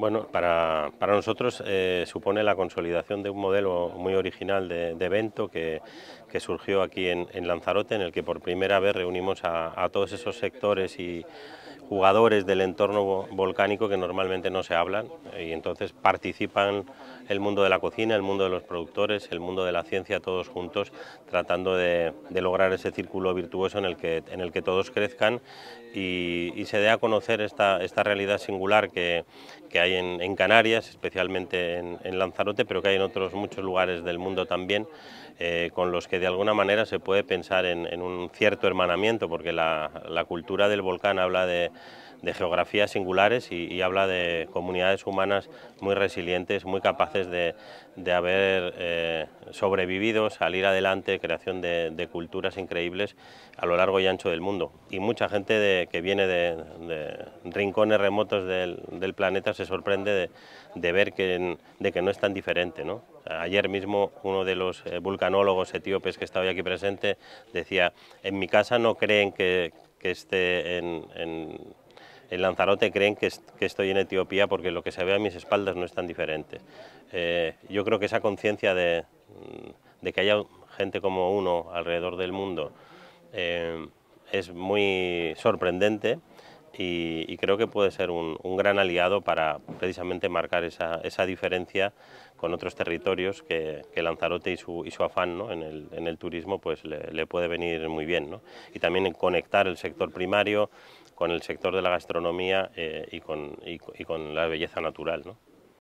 Bueno, para, para nosotros eh, supone la consolidación de un modelo muy original de, evento que, surgió aquí en, Lanzarote, en el que por primera vez reunimos a todos esos sectores y jugadores del entorno volcánico que normalmente no se hablan eh, y entonces participan el mundo de la cocina, el mundo de los productores, el mundo de la ciencia, todos juntos tratando de, lograr ese círculo virtuoso en el que, en el que todos crezcan y, se dé a conocer esta, esta realidad singular que, hay en, Canarias, especialmente en, Lanzarote, pero que hay en otros muchos lugares del mundo también, eh, con los que de alguna manera se puede pensar en, un cierto hermanamiento, porque la cultura del volcán habla de, de geografías singulares y, habla de comunidades humanas muy resilientes, muy capaces de, haber eh, sobrevivido, salir adelante, creación de, culturas increíbles a lo largo y ancho del mundo. Y mucha gente que viene de, rincones remotos del, planeta se sorprende de, ver que, de que no es tan diferente. ¿no? Ayer mismo uno de los eh, vulcanólogos etíopes que estaba aquí presente decía, en mi casa no creen que que esté en, en, Lanzarote creen que, estoy en Etiopía porque lo que se ve a mis espaldas no es tan diferente. Eh, yo creo que esa conciencia mm, de, que haya gente como uno alrededor del mundo eh, es muy sorprendente y, creo que puede ser un, gran aliado para precisamente marcar esa, diferencia con otros territorios que, Lanzarote y su, afán en, el, turismo pues le, puede venir muy bien. Y también conectar el sector primario con el sector de la gastronomía eh, y, con, la belleza natural.